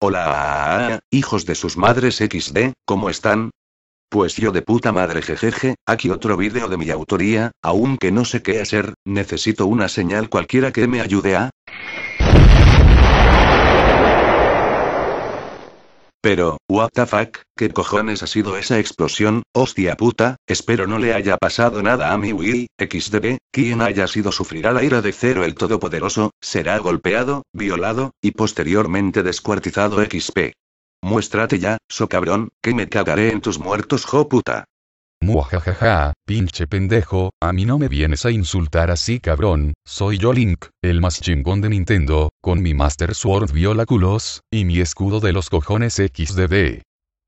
Hola, hijos de sus madres XD, ¿cómo están? Pues yo de puta madre jejeje, aquí otro vídeo de mi autoría, aunque no sé qué hacer, necesito una señal cualquiera que me ayude a... Pero, what the fuck, ¿qué cojones ha sido esa explosión? Hostia puta, espero no le haya pasado nada a mi Wii, XDB, quien haya sido sufrirá la ira de Cero el Todopoderoso, será golpeado, violado, y posteriormente descuartizado XP. Muéstrate ya, so cabrón, que me cagaré en tus muertos, jo puta. Muajajaja, pinche pendejo, a mí no me vienes a insultar así cabrón, soy yo Link, el más chingón de Nintendo, con mi Master Sword viola y mi escudo de los cojones XDD.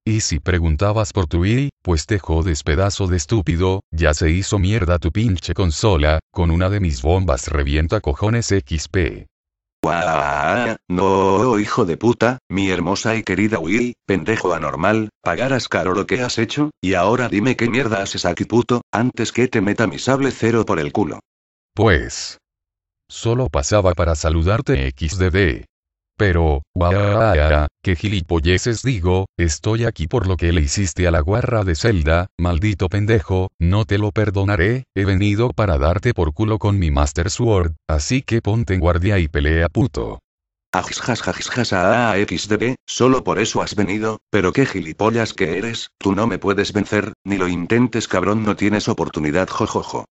Y si preguntabas por tu i, pues te jodes pedazo de estúpido, ya se hizo mierda tu pinche consola, con una de mis bombas revienta cojones XP. no hijo de puta, mi hermosa y querida Wii, pendejo anormal, pagarás caro lo que has hecho, y ahora dime qué mierda haces aquí puto, antes que te meta mi sable cero por el culo. Pues. Solo pasaba para saludarte XDD. Pero, que gilipolleces digo, estoy aquí por lo que le hiciste a la guarra de Zelda, maldito pendejo, no te lo perdonaré, he venido para darte por culo con mi Master Sword, así que ponte en guardia y pelea puto. Ah, ah, ah, xdb, solo por eso has venido, pero qué gilipollas que eres, tú no me puedes vencer, ni lo intentes cabrón no tienes oportunidad jojojo.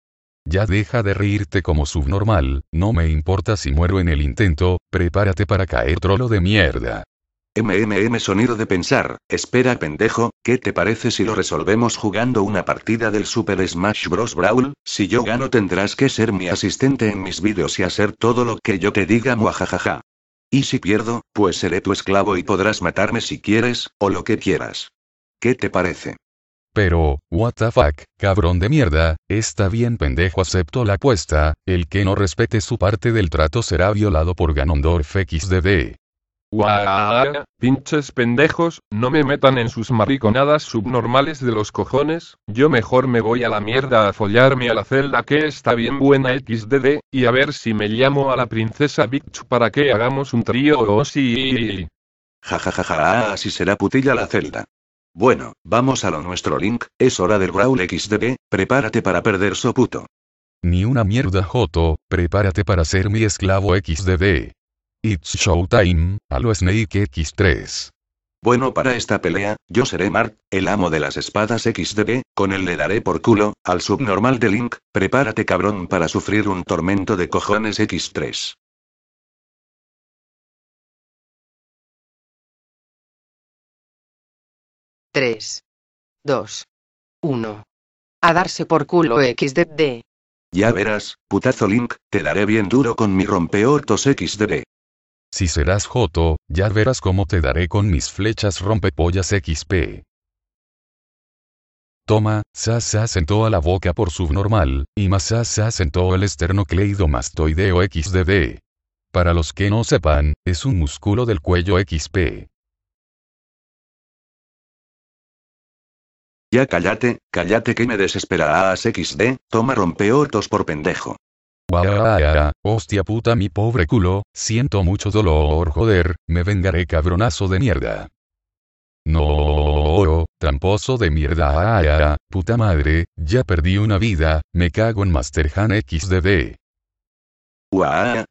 Ya deja de reírte como subnormal, no me importa si muero en el intento, prepárate para caer trolo de mierda. MMM sonido de pensar, espera pendejo, ¿qué te parece si lo resolvemos jugando una partida del Super Smash Bros. Brawl? Si yo gano tendrás que ser mi asistente en mis vídeos y hacer todo lo que yo te diga muajajaja. Y si pierdo, pues seré tu esclavo y podrás matarme si quieres, o lo que quieras. ¿Qué te parece? Pero, what the fuck, cabrón de mierda, está bien pendejo acepto la apuesta, el que no respete su parte del trato será violado por Ganondorf XDD. Guau, pinches pendejos, no me metan en sus mariconadas subnormales de los cojones, yo mejor me voy a la mierda a follarme a la celda que está bien buena XDD, y a ver si me llamo a la princesa Bitch para que hagamos un trío o si... Jajajaja, así será putilla la celda. Bueno, vamos a lo nuestro Link, es hora del brawl xdd, prepárate para perder so puto. Ni una mierda Joto, prepárate para ser mi esclavo xdd. It's Showtime, a Snake X3. Bueno para esta pelea, yo seré Mark, el amo de las espadas XDB, con él le daré por culo, al subnormal de Link, prepárate cabrón para sufrir un tormento de cojones X3. 3, 2, 1, A darse por culo XDD. Ya verás, putazo Link, te daré bien duro con mi rompeortos XDD. Si serás Joto, ya verás cómo te daré con mis flechas rompepollas XP. Toma, Sasa sentó a la boca por subnormal, y Masasa sentó el esternocleidomastoideo XDD. Para los que no sepan, es un músculo del cuello XP. Ya cállate, cállate que me desesperarás XD, toma rompeotos por pendejo. Guaya, hostia puta mi pobre culo, siento mucho dolor, joder, me vengaré cabronazo de mierda. No, tramposo de mierda, puta madre, ya perdí una vida, me cago en Master Han XDD.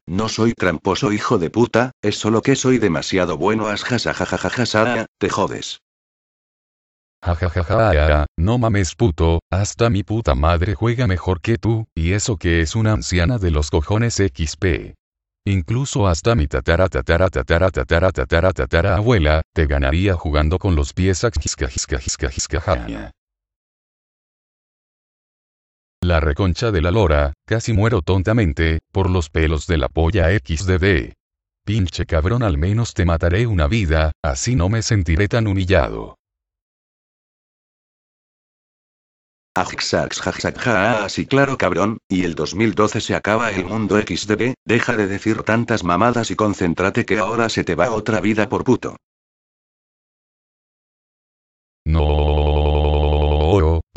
no soy tramposo hijo de puta, es solo que soy demasiado bueno, asjas, te jodes. Jajajaja, no mames puto, hasta mi puta madre juega mejor que tú, y eso que es una anciana de los cojones XP. Incluso hasta mi tatara tatara tatara tatara tatara tatara abuela, te ganaría jugando con los pies XK. La reconcha de la lora, casi muero tontamente, por los pelos de la polla XDD. Pinche cabrón al menos te mataré una vida, así no me sentiré tan humillado. jaxax, así ah, claro cabrón, y el 2012 se acaba el mundo XDB, deja de decir tantas mamadas y concéntrate que ahora se te va otra vida por puto. No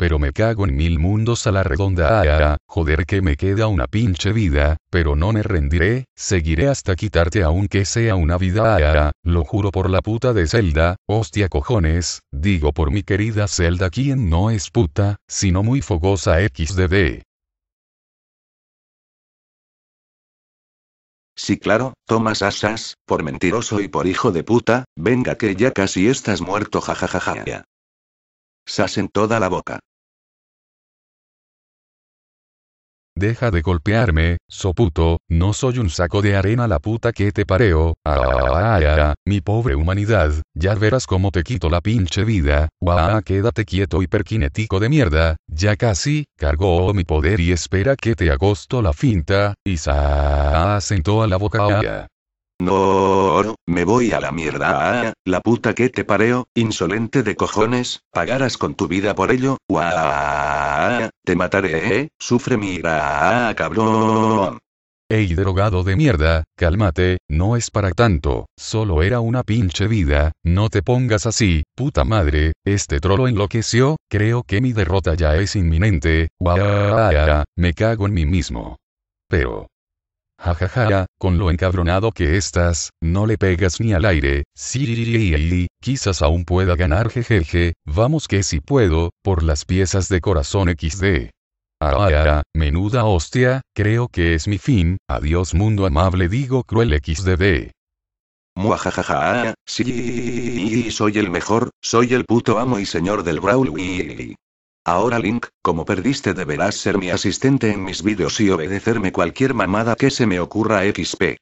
pero me cago en mil mundos a la redonda. Ah, ah, ah, joder que me queda una pinche vida, pero no me rendiré, seguiré hasta quitarte aunque sea una vida. Ah, lo juro por la puta de Zelda, hostia cojones, digo por mi querida Zelda quien no es puta, sino muy fogosa XDD. Sí, claro, tomas asas, por mentiroso y por hijo de puta, venga que ya casi estás muerto jajajaja. Sas en toda la boca. Deja de golpearme, puto. no soy un saco de arena la puta que te pareo. Ah, ah, ah, ah, mi pobre humanidad, ya verás cómo te quito la pinche vida. Guau, quédate quieto hiperquinético de mierda. Ya casi, cargó mi poder y espera que te agosto la finta. Y se sentó a la boca. No, me voy a la mierda. Ah, la puta que te pareo, insolente de cojones, pagarás con tu vida por ello. te mataré, eh, sufre mi ira, ah, cabrón. Ey drogado de mierda, cálmate, no es para tanto, solo era una pinche vida, no te pongas así, puta madre, este trolo enloqueció, creo que mi derrota ya es inminente, me cago en mí mismo. Pero, Jajaja, con lo encabronado que estás, no le pegas ni al aire, sí, quizás aún pueda ganar jejeje, vamos que si puedo, por las piezas de corazón XD. Ah, ah, ah, ah, menuda hostia, creo que es mi fin, adiós mundo amable digo cruel XDD. Muajajaja, sí, soy el mejor, soy el puto amo y señor del Brawl. Ahora Link, como perdiste deberás ser mi asistente en mis vídeos y obedecerme cualquier mamada que se me ocurra XP.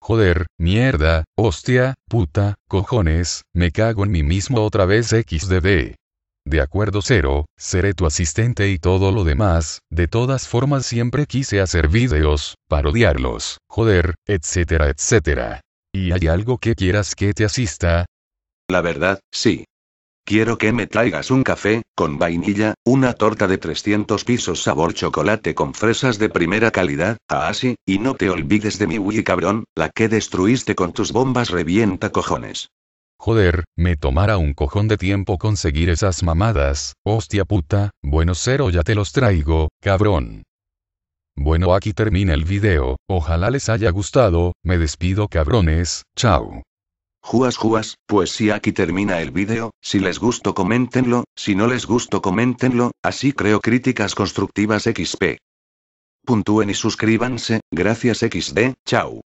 joder, mierda, hostia, puta, cojones, me cago en mí mismo otra vez XDD. De acuerdo cero, seré tu asistente y todo lo demás, de todas formas siempre quise hacer vídeos, parodiarlos, joder, etcétera, etcétera. ¿Y hay algo que quieras que te asista? La verdad, sí. Quiero que me traigas un café, con vainilla, una torta de 300 pisos sabor chocolate con fresas de primera calidad, ah así, y no te olvides de mi Wii cabrón, la que destruiste con tus bombas revienta cojones. Joder, me tomara un cojón de tiempo conseguir esas mamadas, hostia puta, bueno cero ya te los traigo, cabrón. Bueno aquí termina el video, ojalá les haya gustado, me despido cabrones, chao. Juas juas, pues si aquí termina el vídeo, si les gustó coméntenlo, si no les gustó coméntenlo, así creo críticas constructivas XP. Puntúen y suscríbanse, gracias XD, chao.